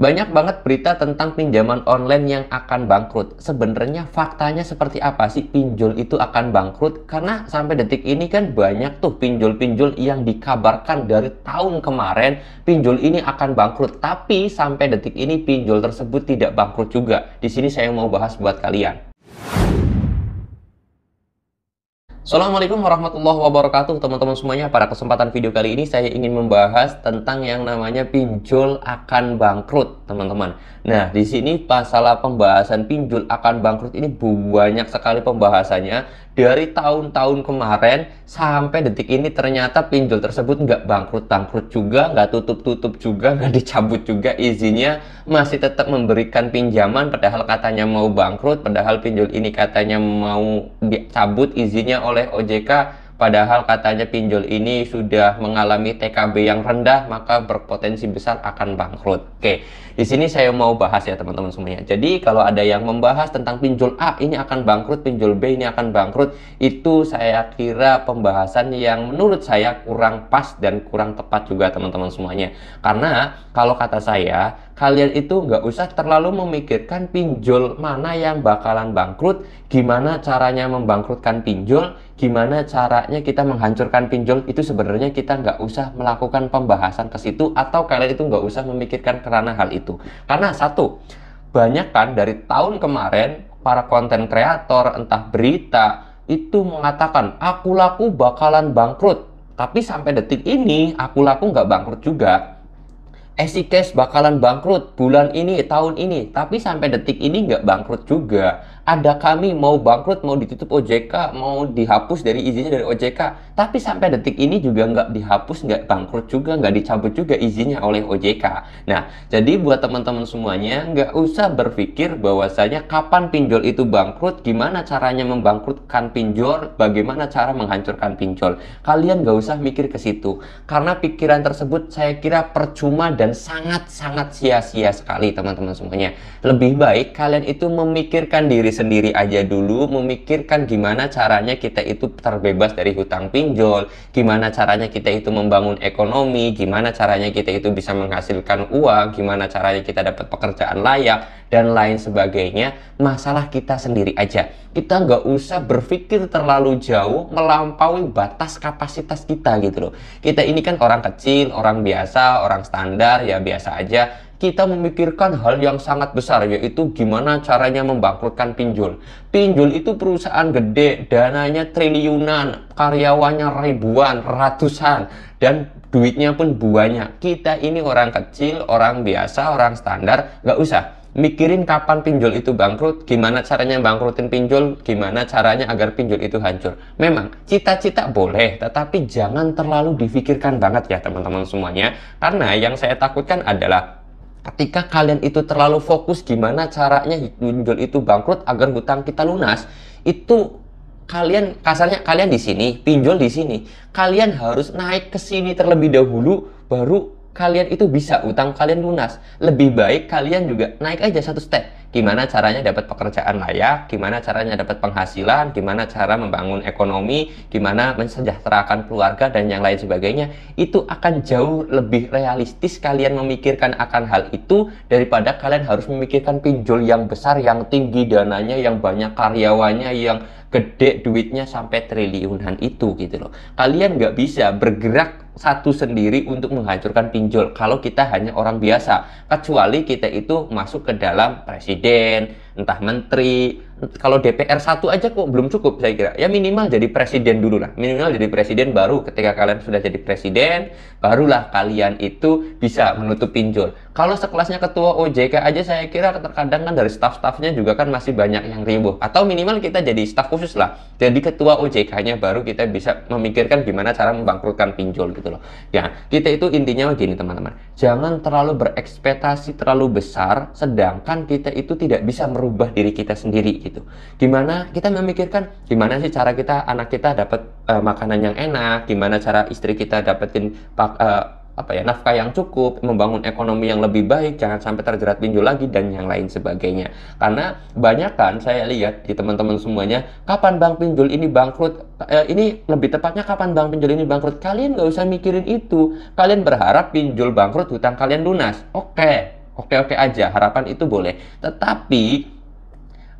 Banyak banget berita tentang pinjaman online yang akan bangkrut. Sebenarnya faktanya seperti apa sih pinjol itu akan bangkrut? Karena sampai detik ini kan banyak tuh pinjol-pinjol yang dikabarkan dari tahun kemarin pinjol ini akan bangkrut. Tapi sampai detik ini pinjol tersebut tidak bangkrut juga. Di sini saya mau bahas buat kalian. Assalamualaikum warahmatullahi wabarakatuh teman-teman semuanya pada kesempatan video kali ini saya ingin membahas tentang yang namanya pinjol akan bangkrut teman-teman nah di sini masalah pembahasan pinjol akan bangkrut ini banyak sekali pembahasannya dari tahun-tahun kemarin sampai detik ini ternyata pinjol tersebut nggak bangkrut-bangkrut juga, nggak tutup-tutup juga, nggak dicabut juga izinnya, masih tetap memberikan pinjaman padahal katanya mau bangkrut, padahal pinjol ini katanya mau dicabut izinnya oleh OJK, Padahal katanya pinjol ini sudah mengalami TKB yang rendah, maka berpotensi besar akan bangkrut. Oke, di sini saya mau bahas ya teman-teman semuanya. Jadi kalau ada yang membahas tentang pinjol A ini akan bangkrut, pinjol B ini akan bangkrut, itu saya kira pembahasan yang menurut saya kurang pas dan kurang tepat juga teman-teman semuanya. Karena kalau kata saya, kalian itu nggak usah terlalu memikirkan pinjol mana yang bakalan bangkrut, gimana caranya membangkrutkan pinjol, gimana caranya kita menghancurkan pinjol itu sebenarnya kita nggak usah melakukan pembahasan ke situ atau kalian itu nggak usah memikirkan kerana hal itu karena satu banyak kan dari tahun kemarin para konten kreator entah berita itu mengatakan aku laku bakalan bangkrut tapi sampai detik ini aku laku nggak bangkrut juga SI Cash bakalan bangkrut bulan ini, tahun ini, tapi sampai detik ini nggak bangkrut juga ada kami mau bangkrut, mau ditutup OJK, mau dihapus dari izinnya dari OJK. Tapi sampai detik ini juga nggak dihapus, nggak bangkrut juga, nggak dicabut juga izinnya oleh OJK. Nah, jadi buat teman-teman semuanya, nggak usah berpikir bahwasanya kapan pinjol itu bangkrut, gimana caranya membangkrutkan pinjol, bagaimana cara menghancurkan pinjol. Kalian nggak usah mikir ke situ. Karena pikiran tersebut saya kira percuma dan sangat-sangat sia-sia sekali teman-teman semuanya. Lebih baik kalian itu memikirkan diri sendiri aja dulu memikirkan gimana caranya kita itu terbebas dari hutang pinjol, gimana caranya kita itu membangun ekonomi, gimana caranya kita itu bisa menghasilkan uang, gimana caranya kita dapat pekerjaan layak, dan lain sebagainya. Masalah kita sendiri aja. Kita nggak usah berpikir terlalu jauh melampaui batas kapasitas kita gitu loh. Kita ini kan orang kecil, orang biasa, orang standar, ya biasa aja kita memikirkan hal yang sangat besar yaitu gimana caranya membangkrutkan pinjol. Pinjol itu perusahaan gede, dananya triliunan, karyawannya ribuan, ratusan dan duitnya pun banyak. Kita ini orang kecil, orang biasa, orang standar, nggak usah mikirin kapan pinjol itu bangkrut, gimana caranya bangkrutin pinjol, gimana caranya agar pinjol itu hancur. Memang cita-cita boleh, tetapi jangan terlalu difikirkan banget ya teman-teman semuanya. Karena yang saya takutkan adalah ketika kalian itu terlalu fokus gimana caranya pinjol itu bangkrut agar hutang kita lunas, itu kalian kasarnya kalian di sini, pinjol di sini. Kalian harus naik ke sini terlebih dahulu baru kalian itu bisa utang kalian lunas. Lebih baik kalian juga naik aja satu step gimana caranya dapat pekerjaan layak, gimana caranya dapat penghasilan, gimana cara membangun ekonomi, gimana mensejahterakan keluarga dan yang lain sebagainya, itu akan jauh lebih realistis kalian memikirkan akan hal itu daripada kalian harus memikirkan pinjol yang besar, yang tinggi dananya, yang banyak karyawannya, yang gede duitnya sampai triliunan itu gitu loh. Kalian nggak bisa bergerak satu sendiri untuk menghancurkan pinjol kalau kita hanya orang biasa kecuali kita itu masuk ke dalam presiden entah menteri kalau DPR satu aja kok belum cukup saya kira ya minimal jadi presiden dulu lah minimal jadi presiden baru ketika kalian sudah jadi presiden barulah kalian itu bisa menutup pinjol kalau sekelasnya ketua OJK aja saya kira terkadang kan dari staff-staffnya juga kan masih banyak yang ribuh atau minimal kita jadi staff khusus lah jadi ketua OJK-nya baru kita bisa memikirkan gimana cara membangkrutkan pinjol gitu loh ya kita itu intinya begini teman-teman jangan terlalu berekspektasi terlalu besar sedangkan kita itu tidak bisa merubah diri kita sendiri gitu gimana kita memikirkan gimana sih cara kita anak kita dapat uh, makanan yang enak gimana cara istri kita dapetin uh, apa ya nafkah yang cukup, membangun ekonomi yang lebih baik, jangan sampai terjerat pinjol lagi dan yang lain sebagainya. Karena banyak kan saya lihat di teman-teman semuanya, kapan bank pinjol ini bangkrut? Eh, ini lebih tepatnya kapan bank pinjol ini bangkrut? Kalian nggak usah mikirin itu. Kalian berharap pinjol bangkrut, hutang kalian lunas. Oke, okay. oke oke aja. Harapan itu boleh. Tetapi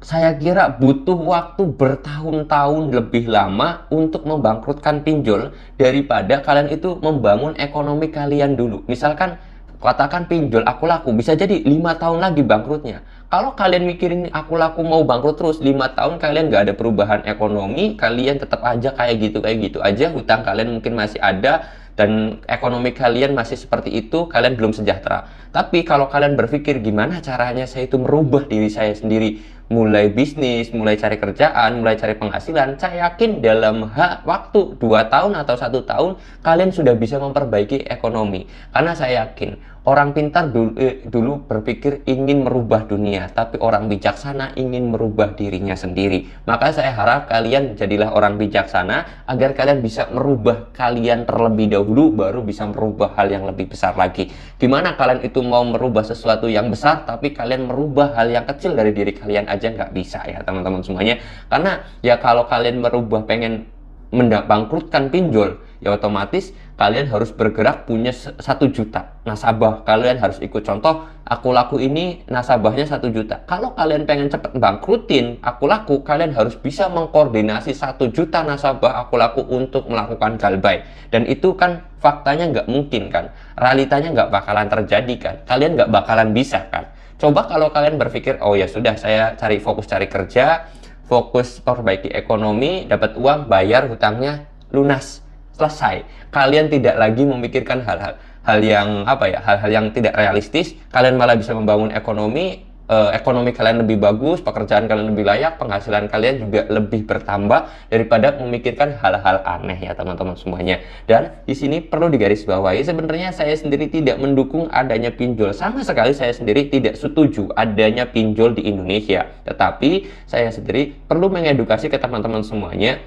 saya kira butuh waktu bertahun-tahun lebih lama untuk membangkrutkan pinjol daripada kalian itu membangun ekonomi kalian dulu. Misalkan katakan pinjol aku laku bisa jadi lima tahun lagi bangkrutnya. Kalau kalian mikirin aku laku mau bangkrut terus lima tahun kalian nggak ada perubahan ekonomi, kalian tetap aja kayak gitu kayak gitu aja hutang kalian mungkin masih ada dan ekonomi kalian masih seperti itu, kalian belum sejahtera. Tapi kalau kalian berpikir gimana caranya saya itu merubah diri saya sendiri mulai bisnis, mulai cari kerjaan, mulai cari penghasilan, saya yakin dalam hak waktu 2 tahun atau satu tahun kalian sudah bisa memperbaiki ekonomi. Karena saya yakin orang pintar dulu, eh, dulu berpikir ingin merubah dunia, tapi orang bijaksana ingin merubah dirinya sendiri. Maka saya harap kalian jadilah orang bijaksana agar kalian bisa merubah kalian terlebih dahulu baru bisa merubah hal yang lebih besar lagi. Gimana kalian itu mau merubah sesuatu yang besar tapi kalian merubah hal yang kecil dari diri kalian aja aja nggak bisa ya teman-teman semuanya. Karena ya kalau kalian merubah pengen mendapangkrutkan pinjol, ya otomatis kalian harus bergerak punya satu juta nasabah. Kalian harus ikut contoh, aku laku ini nasabahnya satu juta. Kalau kalian pengen cepat bangkrutin aku laku, kalian harus bisa mengkoordinasi satu juta nasabah aku laku untuk melakukan galbay. Dan itu kan faktanya nggak mungkin kan, realitanya nggak bakalan terjadi kan, kalian nggak bakalan bisa kan. Coba kalau kalian berpikir, oh ya sudah, saya cari fokus cari kerja, fokus perbaiki ekonomi, dapat uang, bayar hutangnya, lunas, selesai. Kalian tidak lagi memikirkan hal-hal hal yang apa ya, hal-hal yang tidak realistis. Kalian malah bisa membangun ekonomi, uh, ekonomi kalian lebih bagus, pekerjaan kalian lebih layak, penghasilan kalian juga lebih bertambah daripada memikirkan hal-hal aneh ya teman-teman semuanya. Dan di sini perlu digarisbawahi sebenarnya saya sendiri tidak mendukung adanya pinjol. Sama sekali saya sendiri tidak setuju adanya pinjol di Indonesia. Tetapi saya sendiri perlu mengedukasi ke teman-teman semuanya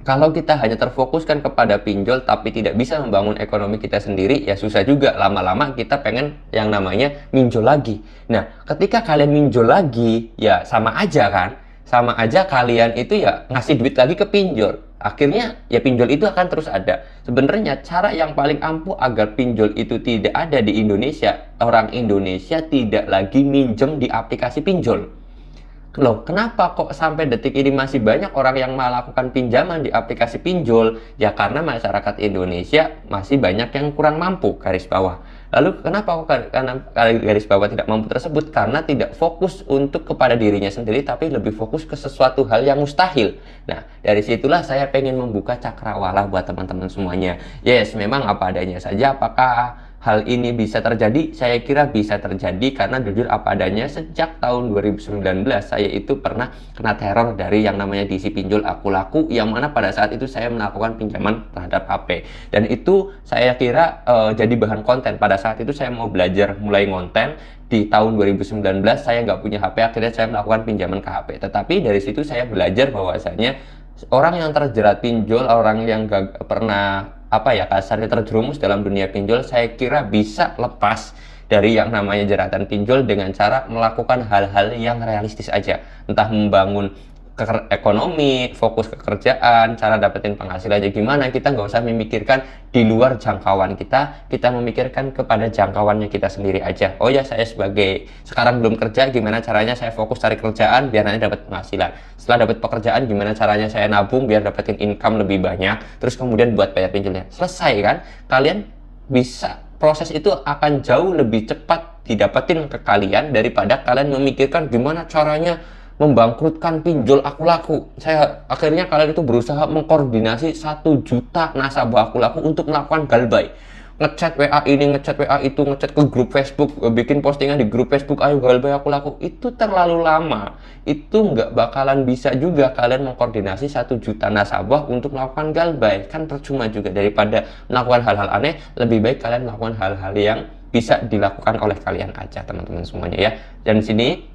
kalau kita hanya terfokuskan kepada pinjol tapi tidak bisa membangun ekonomi kita sendiri, ya susah juga. Lama-lama kita pengen yang namanya minjol lagi. Nah, ketika kalian minjol lagi, ya sama aja kan? Sama aja kalian itu ya ngasih duit lagi ke pinjol. Akhirnya ya pinjol itu akan terus ada. Sebenarnya cara yang paling ampuh agar pinjol itu tidak ada di Indonesia, orang Indonesia tidak lagi minjem di aplikasi pinjol loh kenapa kok sampai detik ini masih banyak orang yang melakukan pinjaman di aplikasi pinjol? Ya karena masyarakat Indonesia masih banyak yang kurang mampu garis bawah. Lalu kenapa kok karena garis bawah tidak mampu tersebut? Karena tidak fokus untuk kepada dirinya sendiri tapi lebih fokus ke sesuatu hal yang mustahil. Nah, dari situlah saya pengen membuka cakrawala buat teman-teman semuanya. Yes, memang apa adanya saja apakah hal ini bisa terjadi? Saya kira bisa terjadi karena jujur apa adanya sejak tahun 2019 saya itu pernah kena teror dari yang namanya DC pinjol aku laku yang mana pada saat itu saya melakukan pinjaman terhadap HP dan itu saya kira e, jadi bahan konten pada saat itu saya mau belajar mulai ngonten di tahun 2019 saya nggak punya HP akhirnya saya melakukan pinjaman ke HP tetapi dari situ saya belajar bahwasanya orang yang terjerat pinjol orang yang gak pernah apa ya kasarnya terjerumus dalam dunia pinjol saya kira bisa lepas dari yang namanya jeratan pinjol dengan cara melakukan hal-hal yang realistis aja entah membangun ke ekonomi, fokus ke kerjaan, cara dapetin jadi gimana, kita nggak usah memikirkan di luar jangkauan kita, kita memikirkan kepada jangkauannya kita sendiri aja. Oh ya, saya sebagai sekarang belum kerja, gimana caranya saya fokus cari kerjaan biar nanti dapat penghasilan. Setelah dapat pekerjaan, gimana caranya saya nabung biar dapetin income lebih banyak, terus kemudian buat bayar pinjolnya. Selesai kan? Kalian bisa proses itu akan jauh lebih cepat didapetin ke kalian daripada kalian memikirkan gimana caranya membangkrutkan pinjol aku laku. Saya akhirnya kalian itu berusaha mengkoordinasi satu juta nasabah aku laku untuk melakukan galbay. Ngechat WA ini, ngechat WA itu, ngechat ke grup Facebook, bikin postingan di grup Facebook, ayo galbay aku laku. Itu terlalu lama. Itu nggak bakalan bisa juga kalian mengkoordinasi satu juta nasabah untuk melakukan galbay. Kan percuma juga daripada melakukan hal-hal aneh, lebih baik kalian melakukan hal-hal yang bisa dilakukan oleh kalian aja teman-teman semuanya ya. Dan sini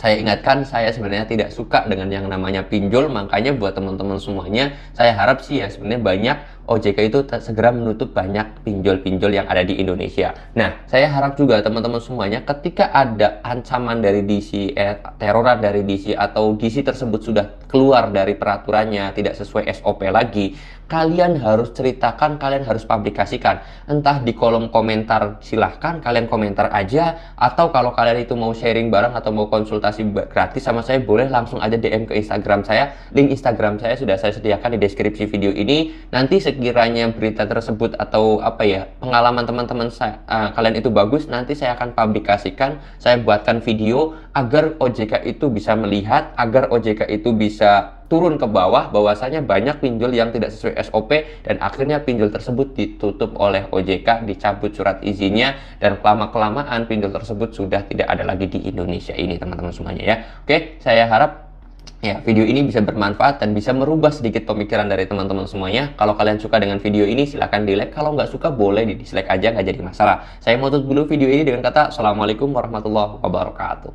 saya ingatkan saya sebenarnya tidak suka dengan yang namanya pinjol makanya buat teman-teman semuanya saya harap sih ya sebenarnya banyak OJK itu segera menutup banyak pinjol-pinjol yang ada di Indonesia. Nah, saya harap juga teman-teman semuanya ketika ada ancaman dari DC, eh, teroran dari DC atau DC tersebut sudah keluar dari peraturannya, tidak sesuai SOP lagi, kalian harus ceritakan, kalian harus publikasikan. Entah di kolom komentar silahkan, kalian komentar aja. Atau kalau kalian itu mau sharing barang atau mau konsultasi gratis sama saya, boleh langsung aja DM ke Instagram saya. Link Instagram saya sudah saya sediakan di deskripsi video ini. Nanti sekiranya berita tersebut atau apa ya, pengalaman teman-teman uh, kalian itu bagus, nanti saya akan publikasikan, saya buatkan video agar OJK itu bisa melihat, agar OJK itu bisa turun ke bawah bahwasanya banyak pinjol yang tidak sesuai SOP dan akhirnya pinjol tersebut ditutup oleh OJK, dicabut surat izinnya dan lama-kelamaan pinjol tersebut sudah tidak ada lagi di Indonesia ini teman-teman semuanya ya. Oke, saya harap Ya, video ini bisa bermanfaat dan bisa merubah sedikit pemikiran dari teman-teman semuanya. Kalau kalian suka dengan video ini, silahkan di like. Kalau nggak suka, boleh di dislike aja, nggak jadi masalah. Saya mau tutup dulu video ini dengan kata Assalamualaikum warahmatullahi wabarakatuh.